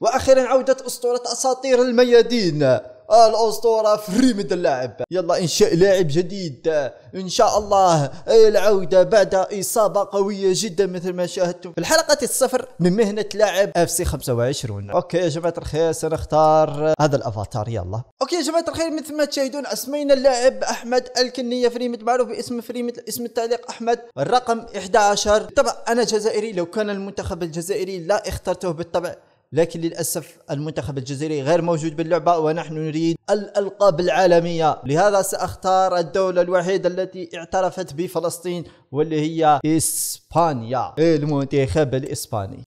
واخيرا عوده اسطوره اساطير الميادين آه، الاسطوره فريمد اللاعب يلا انشاء لاعب جديد ان شاء الله آه، العوده بعد اصابه قويه جدا مثل ما شاهدتم في الحلقه الصفر من مهنه لاعب اف سي 25 اوكي يا جماعه الخير سنختار هذا الافاتار يلا اوكي يا جماعه الخير مثل ما تشاهدون اسمينا اللاعب احمد الكنيه فريمد معروف باسم فريمد اسم التعليق احمد الرقم 11 طبعا انا جزائري لو كان المنتخب الجزائري لا اخترته بالطبع لكن للاسف المنتخب الجزائري غير موجود باللعبه ونحن نريد الالقاب العالميه لهذا ساختار الدوله الوحيده التي اعترفت بفلسطين واللي هي اسبانيا المنتخب الاسباني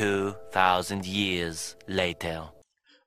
2000 years later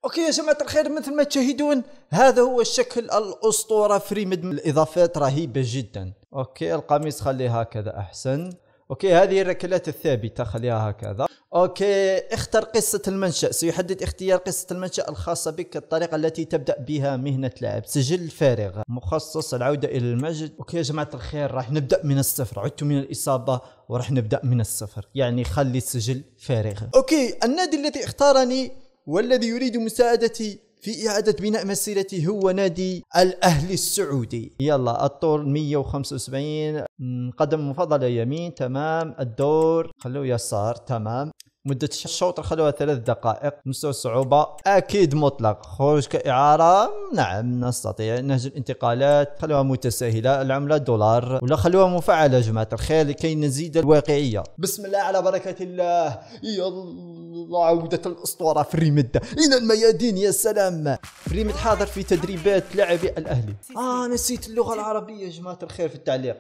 اوكي يا جماعه الخير مثل ما تشاهدون هذا هو الشكل الاسطوره فريمد الاضافات رهيبه جدا اوكي القميص خليه هكذا احسن اوكي هذه الركلات الثابته خليها هكذا اوكي اختر قصه المنشا سيحدد اختيار قصه المنشا الخاصه بك الطريقه التي تبدا بها مهنه لعب سجل فارغ مخصص العوده الى المجد اوكي يا جماعه الخير راح نبدا من الصفر عدت من الاصابه وراح نبدا من الصفر يعني خلي السجل فارغ اوكي النادي الذي اختارني والذي يريد مساعدتي في إعادة بناء مسيرته هو نادي الأهلي السعودي يلا الطور 175 قدم مفضلة يمين تمام الدور خلوه يسار تمام مدة الشوط خلوها ثلاث دقائق مستوى الصعوبة أكيد مطلق خروج كإعارة نعم نستطيع نهج الانتقالات خلوها متساهلة العملة دولار ولا خلوها مفعلة جماعة الخير لكي نزيد الواقعية بسم الله على بركة الله يلا عودة الأسطورة فريمد إلى الميادين يا سلام فريمد حاضر في تدريبات لاعبي الأهلي آه نسيت اللغة العربية جماعة الخير في التعليق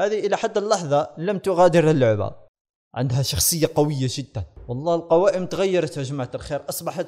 هذه إلى حد اللحظة لم تغادر اللعبة عندها شخصية قوية جدا والله القوائم تغيرت يا جماعة الخير أصبحت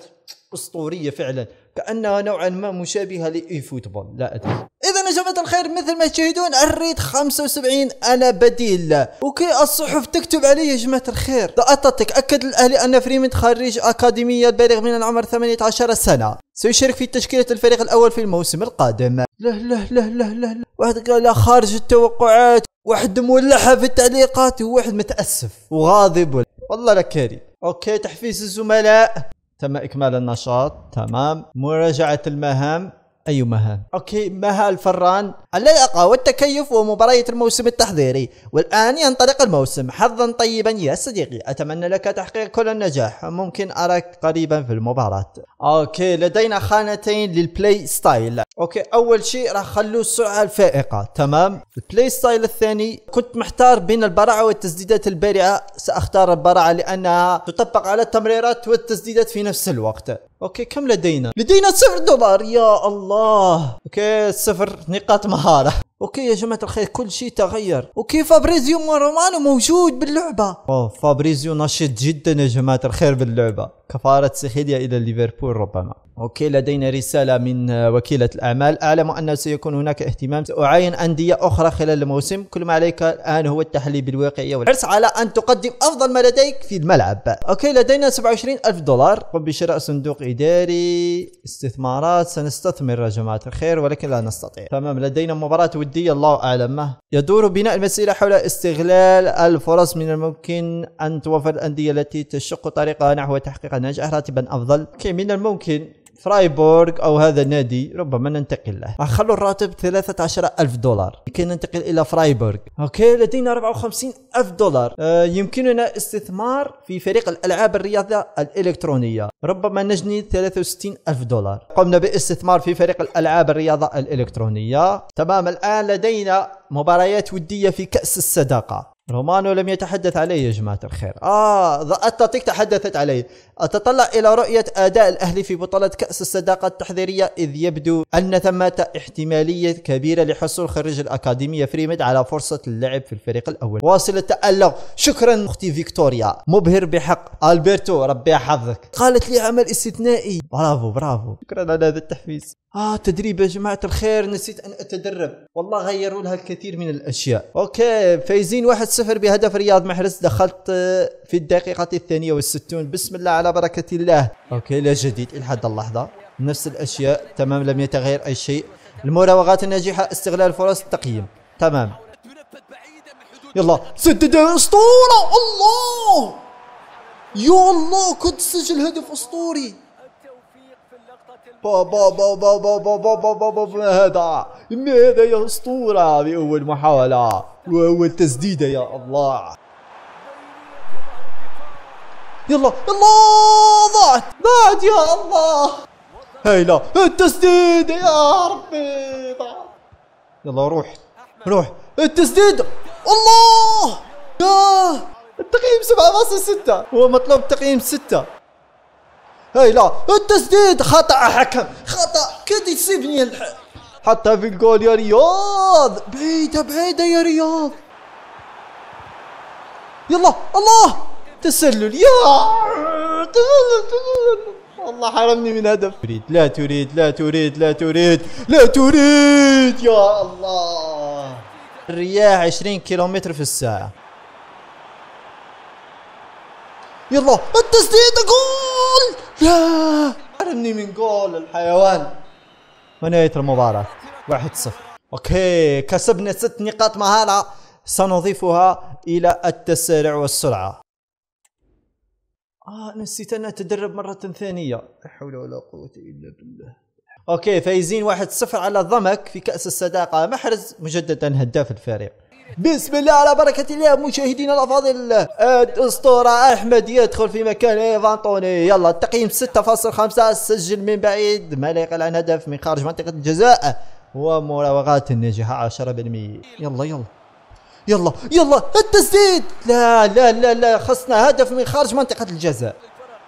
أسطورية فعلا كأنها نوعا ما مشابهة لإي فوتبول لا أدري إذا يا جماعة الخير مثل ما تشاهدون الريد 75 أنا بديل أوكي الصحف تكتب علي يا جماعة الخير دقتك أكد الأهلي أن فريمنت خريج أكاديمية بالغ من العمر 18 سنة سيشارك في تشكيلة الفريق الأول في الموسم القادم لا لا لا لا لا, لا. واحد قال خارج التوقعات واحد مولعها في التعليقات وواحد متاسف وغاضب والله لك كاري اوكي تحفيز الزملاء تم اكمال النشاط تمام مراجعه المهام أي مها؟ أوكي مها الفران اللياقة والتكيف ومباريات الموسم التحضيري والآن ينطلق الموسم حظا طيبا يا صديقي أتمنى لك تحقيق كل النجاح ممكن أراك قريبا في المباراة أوكي لدينا خانتين للبلاي ستايل أوكي أول شيء راح خلو السرعة الفائقة تمام البلاي ستايل الثاني كنت محتار بين البراعة والتسديدات البارعة سأختار البراعة لأنها تطبق على التمريرات والتسديدات في نفس الوقت اوكي كم لدينا؟ لدينا صفر دولار يا الله اوكي صفر نقاط مهارة اوكي يا جماعه الخير كل شيء تغير اوكي فابريزيو رومانو موجود باللعبه اوه فابريزيو نشيط جدا يا جماعه الخير باللعبه كفاره سيخيليا الى ليفربول ربما اوكي لدينا رساله من وكيله الاعمال اعلم انه سيكون هناك اهتمام ساعاين انديه اخرى خلال الموسم كل ما عليك الان هو التحلي بالواقعيه والحرص على ان تقدم افضل ما لديك في الملعب اوكي لدينا 27 الف دولار قم بشراء صندوق اداري استثمارات سنستثمر يا جماعه الخير ولكن لا نستطيع تمام لدينا مباراه الودية الله أعلم يدور بناء المسيرة حول استغلال الفرص من الممكن أن توفر الأندية التي تشق طريقها نحو تحقيق النجاح راتبا أفضل كي من الممكن فرايبورغ أو هذا النادي ربما ننتقل له آه، خلوا الراتب 13 ألف دولار لكي ننتقل إلى فرايبورغ أوكي لدينا 54 ألف دولار آه يمكننا استثمار في فريق الألعاب الرياضة الإلكترونية ربما نجني 63 ألف دولار قمنا باستثمار في فريق الألعاب الرياضة الإلكترونية تمام الآن لدينا مباريات ودية في كأس الصداقة رومانو لم يتحدث علي يا جماعة الخير آه أتطيك تحدثت علي أتطلع إلى رؤية أداء الأهلي في بطولة كأس الصداقة التحضيرية إذ يبدو أن ثمة احتمالية كبيرة لحصول خريج الأكاديمية فريمد على فرصة اللعب في الفريق الأول واصل التألق شكرا أختي فيكتوريا مبهر بحق ألبرتو ربي حظك قالت لي عمل استثنائي برافو برافو شكرا على هذا التحفيز اه تدريب يا جماعه الخير نسيت ان اتدرب والله غيروا لها الكثير من الاشياء اوكي فايزين واحد صفر بهدف رياض محرز دخلت آه، في الدقيقة الثانية والستون بسم الله على بركة الله أوكي لا جديد إلى حد اللحظة نفس الأشياء تمام لم يتغير أي شيء المراوغات الناجحة استغلال فرص التقييم تمام يلا سدد أسطورة الله يا الله كنت سجل هدف أسطوري بابا بابا بابا بابا بابا بابا هذا هذا يا اسطوره باول محاوله واول تسديده يا الله يلا الله ضاعت ضاعت يا الله هيلا التسديد يا ربي ضاعت يلا روح روح التسديد الله يا التقييم 7.6 هو مطلوب تقييم 6 هاي لا التسديد خطأ حكم خطأ كده يسيبني الحق حتى في الجول يا رياض بعيدة بعيدة يا رياض يلا الله تسلل يا الله حرمني من هدف تريد لا تريد لا تريد لا تريد لا تريد يا الله الرياح 20 كيلومتر في الساعة يلا التسديد جول يا ارمني من جول الحيوان ونهاية المباراة 1-0 اوكي كسبنا ست نقاط مهارة سنضيفها الى التسارع والسرعة اه نسيت انا اتدرب مرة ثانية لا حول ولا قوة الا بالله اوكي فايزين 1-0 على ضمك في كأس الصداقة محرز مجددا هداف الفريق بسم الله على بركة الله مشاهدينا الأفاضل الأسطورة أحمد يدخل في مكان إيفان طوني يلا التقييم 6.5 سجل من بعيد ما لا يقل عن هدف من خارج منطقة الجزاء ومراوغات الناجحة 10% يلا يلا يلا يلا التسديد لا لا لا لا خصنا هدف من خارج منطقة الجزاء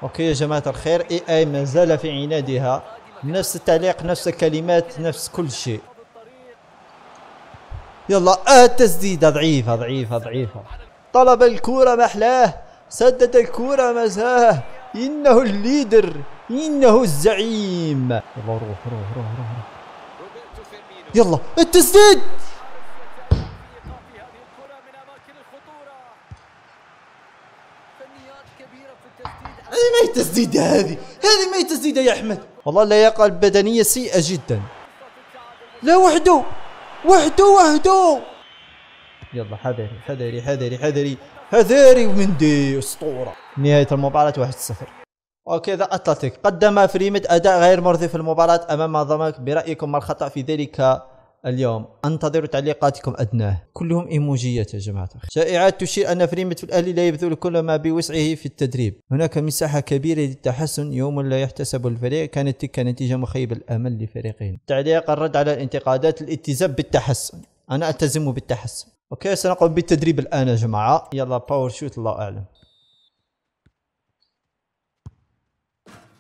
اوكي يا جماعة الخير اي اي ما زال في عنادها نفس التعليق نفس الكلمات نفس كل شيء يلا آه، التسديدة ضعيفة ضعيفة ضعيفة طلب الكرة محلاه سدد الكرة مساه إنه الليدر إنه الزعيم يلا روح روح روح روح, روح. يلا التسديد هذه ما هي تسديدة هذه هذه ما هي تسديدة يا أحمد والله اللياقة البدنية سيئة جدا لا وحده وحدو وحدو يلا حذري حذري حذري حذري حذري ومندي اسطوره نهايه المباراه واحد صفر اوكي ذا اتلتيك قدم فريمد اداء غير مرضي في المباراه امام ضمك برايكم ما الخطا في ذلك اليوم انتظر تعليقاتكم ادناه كلهم ايموجيات يا جماعه الخير شائعات تشير ان فريمت في الاهلي لا يبذل كل ما بوسعه في التدريب هناك مساحه كبيره للتحسن يوم لا يحتسب الفريق كانت تلك نتيجه مخيبه الامل لفريقين تعليق الرد على الانتقادات الالتزام بالتحسن انا التزم بالتحسن اوكي سنقوم بالتدريب الان يا جماعه يلا باور شوت الله اعلم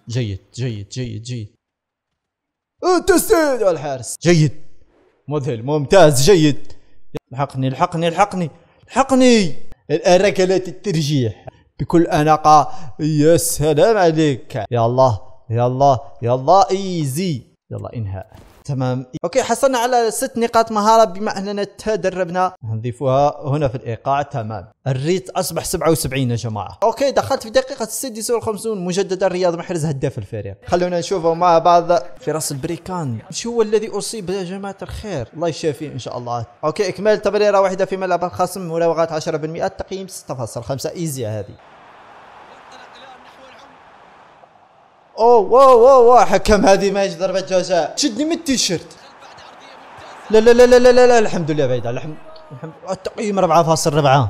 جيد جيد جيد جيد تسديد الحارس جيد مذهل ممتاز جيد الحقني الحقني الحقني الحقني الأركلات الترجيح بكل أناقة يا سلام عليك يا الله يا الله يا الله ايزي يلا انهاء تمام اوكي حصلنا على ست نقاط مهاره بما اننا تدربنا نضيفها هنا في الايقاع تمام الريت اصبح 77 يا جماعه اوكي دخلت في دقيقه 6 مجددا رياض محرز هداف الفريق خلونا نشوفه مع بعض في راس البريكان شو هو الذي اصيب يا جماعه الخير الله يشافيه ان شاء الله اوكي اكمال تمريره واحده في ملعب الخصم مراوغات 10% تقييم 6.5 ايزي هذه اوه واو واو واو حكم هذه ما يجي ضربه جزاء شدني من التيشيرت لا لا لا لا لا لا الحمد لله بعيد الحمد الحمد التقييم 4.4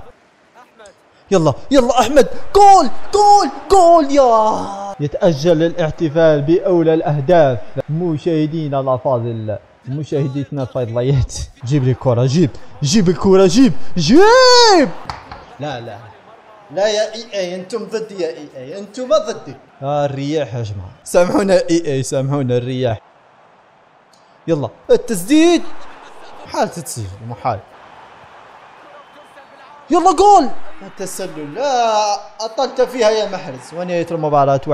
يلا يلا احمد جول جول جول يا يتأجل الاحتفال بأولى الأهداف مشاهدينا الأفاضل مشاهديتنا الفيضليات جيب لي الكرة جيب جيب الكرة جيب جيب لا لا لا يا اي اي انتم ضدي يا اي اي انتم ضدي الرياح يا جماعه سامحونا اي اي سامحونا الرياح يلا التسديد حال تتسجل محال يلا جول التسلل لا اطلت فيها يا محرز ونهايه المباراه 1-0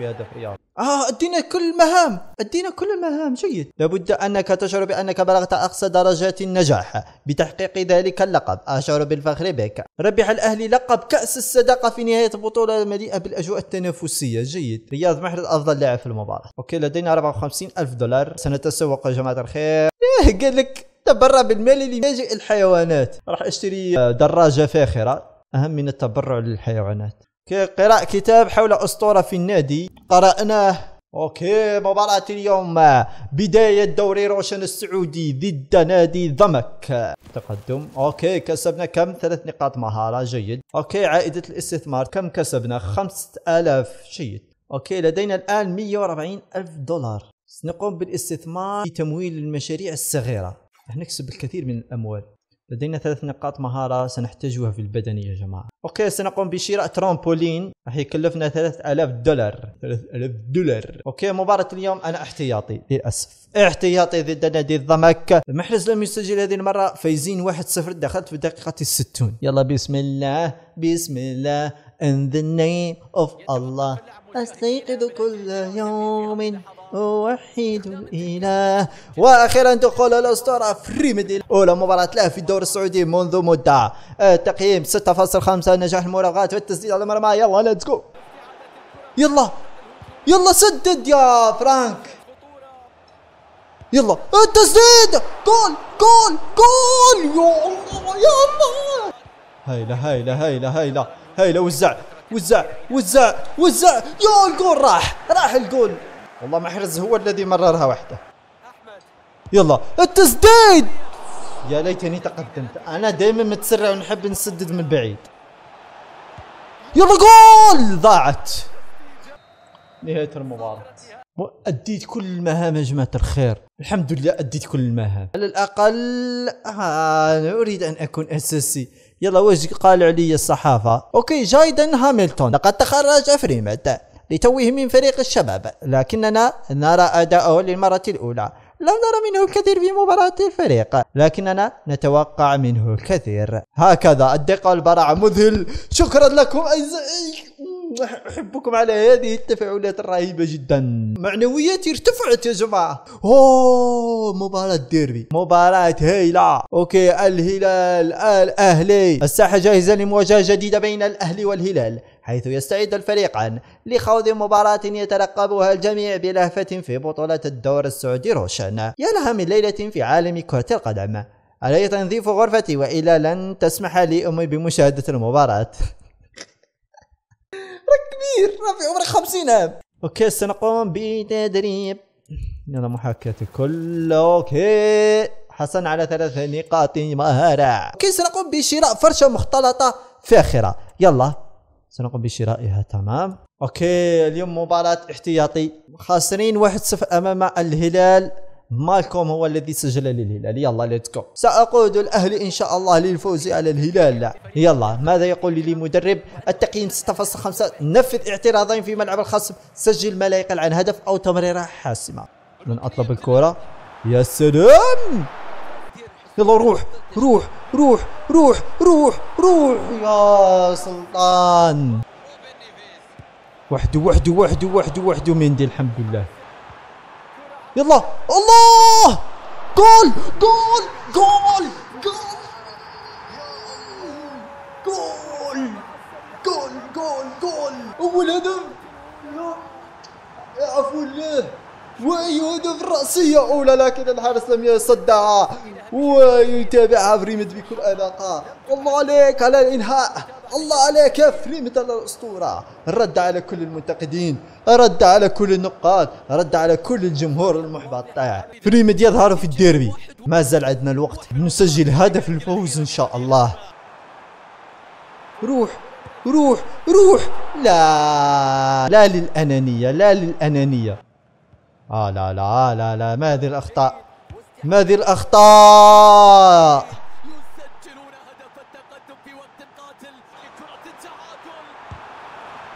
بهدف رياض اه ادينا كل المهام ادينا كل المهام جيد لابد انك تشعر بانك بلغت اقصى درجات النجاح بتحقيق ذلك اللقب اشعر بالفخر بك ربح الاهلي لقب كاس الصداقه في نهايه البطوله المليئه بالاجواء التنافسيه جيد رياض محرز افضل لاعب في المباراه اوكي لدينا 54 الف دولار سنتسوق يا جماعه الخير ايه قال لك تبرع بالمال اللي الحيوانات راح اشتري آه، دراجة فاخرة أهم من التبرع للحيوانات قراءة كتاب حول أسطورة في النادي قرأناه أوكي مباراة اليوم بداية دوري روشن السعودي ضد نادي ضمك تقدم أوكي كسبنا كم ثلاث نقاط مهارة جيد أوكي عائدة الاستثمار كم كسبنا خمسة آلاف جيد أوكي لدينا الآن 140 ألف دولار سنقوم بالاستثمار في تمويل المشاريع الصغيرة راح نكسب الكثير من الأموال لدينا ثلاث نقاط مهارة سنحتاجها في البدن يا جماعة أوكي سنقوم بشراء ترامبولين راح يكلفنا 3000 دولار 3000 دولار أوكي مباراة اليوم أنا احتياطي للأسف احتياطي ضد نادي الضمك المحرز لم يسجل هذه المرة فايزين 1-0 دخلت في الدقيقة الستون يلا بسم الله بسم الله in the name of Allah أستيقظ كل يوم وحيد الإله وأخيرا دخول الأسطورة فريميد أولى مباراة له في الدور السعودي منذ مدة التقييم آه، 6.5 نجاح المراوغات والتسديد على المرمى يلا ليتس جو يلا يلا سدد يا فرانك يلا التسديد جول جول جول يا الله يا الله هايلة هايلة هايلة هايلة هايلة وزع وزع وزع وزع يا الجول راح راح الجول والله محرز هو الذي مررها وحده يلا التسديد يا ليتني تقدمت انا دائما متسرع ونحب نسدد من بعيد يلا جول ضاعت نهايه المباراه أديت كل المهام يا جماعة الخير الحمد لله أديت كل المهام على الأقل آه أنا أريد أن أكون أساسي يلا واش قال علي الصحافة أوكي جايدن هاملتون لقد تخرج فريمات لتوه من فريق الشباب لكننا نرى أداءه للمرة الأولى لم نرى منه الكثير في مباراة الفريق لكننا نتوقع منه الكثير هكذا الدقة البرع مذهل شكرا لكم أعزائي احبكم على هذه التفاعلات الرهيبه جدا معنوياتي ارتفعت يا جماعه اوه مباراه ديربي مباراه هايله اوكي الهلال الاهلي الساحه جاهزه لمواجهه جديده بين الاهلي والهلال حيث يستعد الفريقان لخوض مباراة يترقبها الجميع بلهفة في بطولة الدور السعودي روشن يا لها من ليلة في عالم كرة القدم علي تنظيف غرفتي وإلا لن تسمح لي أمي بمشاهدة المباراة كبير انا في عمري 50 عام اوكي سنقوم بتدريب يلا محاكاة الكل اوكي حصلنا على ثلاث نقاط مهارة اوكي سنقوم بشراء فرشة مختلطة فاخرة يلا سنقوم بشرائها تمام اوكي اليوم مباراة احتياطي خاسرين 1-0 امام الهلال مالكوم هو الذي سجل للهلال يلا ليتس جو سأقود الاهلي إن شاء الله للفوز على الهلال يلا ماذا يقول لي مدرب التقييم 6.5 نفذ اعتراضين في ملعب الخصم سجل ما لا يقل عن هدف أو تمريرة حاسمة لن أطلب الكرة يا سلام يلا روح روح روح روح روح روح يا سلطان وحده وحده وحده وحده وحده مندي الحمد لله يلا الله جول جول جول جول جول جول جول جول اول هدف يا عفو الله ويهدف الرأسية أولى لكن الحارس لم يصدها ويتابعها فريمت بكل أناقة الله عليك على الإنهاء الله عليك يا فريمت على الأسطورة رد على كل المنتقدين رد على كل النقاد رد على كل الجمهور المحبط فريمت يظهر في الديربي ما زال عندنا الوقت نسجل هدف الفوز إن شاء الله روح روح روح لا لا للأنانية لا للأنانية آه لا لا لا لا ما هذه الأخطاء ما هذه الأخطاء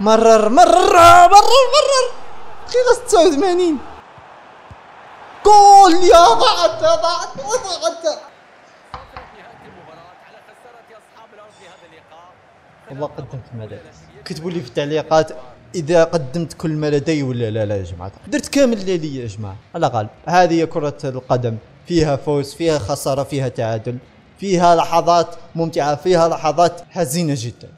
مرر مرر مرر مرر دقيقة 86 جول يا ضعت ضعت ضعت وما قدمت كتبوا لي في التعليقات اذا قدمت كل ما لدي ولا لا لا يا جماعه درت كامل اللي لي يا جماعه على غالب هذه كره القدم فيها فوز فيها خساره فيها تعادل فيها لحظات ممتعه فيها لحظات حزينه جدا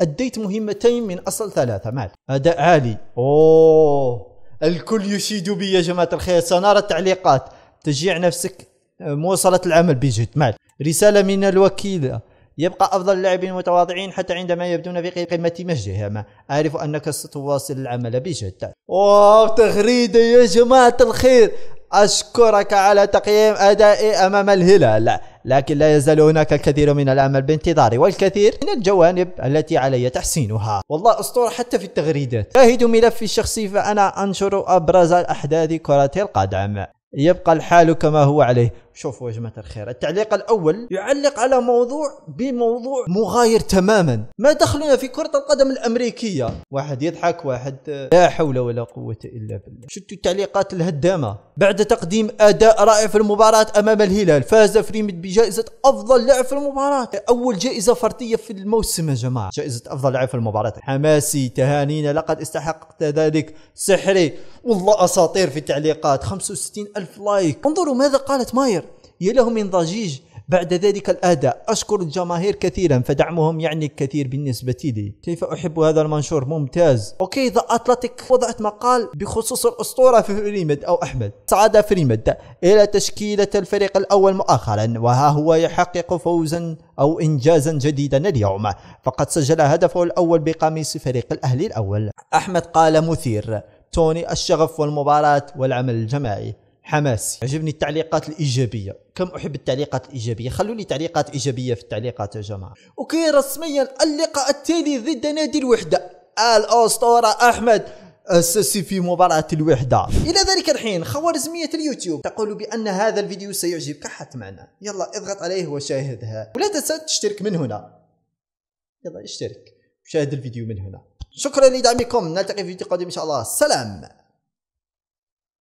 اديت مهمتين من اصل ثلاثه مال اداء عالي اوه الكل يشيد بي يا جماعه الخير سنرى التعليقات تشجيع نفسك مواصله العمل بجد مال رساله من الوكيله يبقى أفضل اللاعبين المتواضعين حتى عندما يبدون في قمة مجدهم أعرف أنك ستواصل العمل بجد واو تغريدة يا جماعة الخير أشكرك على تقييم أدائي أمام الهلال لكن لا يزال هناك الكثير من العمل بانتظاري والكثير من الجوانب التي علي تحسينها والله أسطورة حتى في التغريدات شاهدوا ملفي الشخصي فأنا أنشر أبرز أحداث كرة القدم يبقى الحال كما هو عليه شوفوا يا جماعه الخير التعليق الاول يعلق على موضوع بموضوع مغاير تماما ما دخلنا في كره القدم الامريكيه واحد يضحك واحد لا حول ولا قوه الا بالله شفتوا التعليقات الهدامه بعد تقديم اداء رائع في المباراه امام الهلال فاز فريمد بجائزه افضل لاعب في المباراه اول جائزه فرديه في الموسم يا جماعه جائزه افضل لاعب في المباراه حماسي تهانينا لقد استحقت ذلك سحري والله اساطير في التعليقات 65 الف لايك انظروا ماذا قالت ماير يا له من ضجيج بعد ذلك الأداء أشكر الجماهير كثيرا فدعمهم يعني كثير بالنسبة لي كيف أحب هذا المنشور ممتاز أوكي ذا أتلتيك وضعت مقال بخصوص الأسطورة في فريمد أو أحمد صعد فريمد إلى تشكيلة الفريق الأول مؤخرا وها هو يحقق فوزا أو إنجازا جديدا اليوم فقد سجل هدفه الأول بقميص فريق الأهلي الأول أحمد قال مثير توني الشغف والمباراة والعمل الجماعي حماسي عجبني التعليقات الايجابيه كم احب التعليقات الايجابيه خلوا لي تعليقات ايجابيه في التعليقات يا جماعه اوكي رسميا اللقاء التالي ضد نادي الوحده الاسطوره احمد أساسي في مباراة الوحدة إلى ذلك الحين خوارزمية اليوتيوب تقول بأن هذا الفيديو سيعجبك حتما يلا اضغط عليه وشاهدها ولا تنسى تشترك من هنا يلا اشترك وشاهد الفيديو من هنا شكرا لدعمكم نلتقي في فيديو قادم إن شاء الله سلام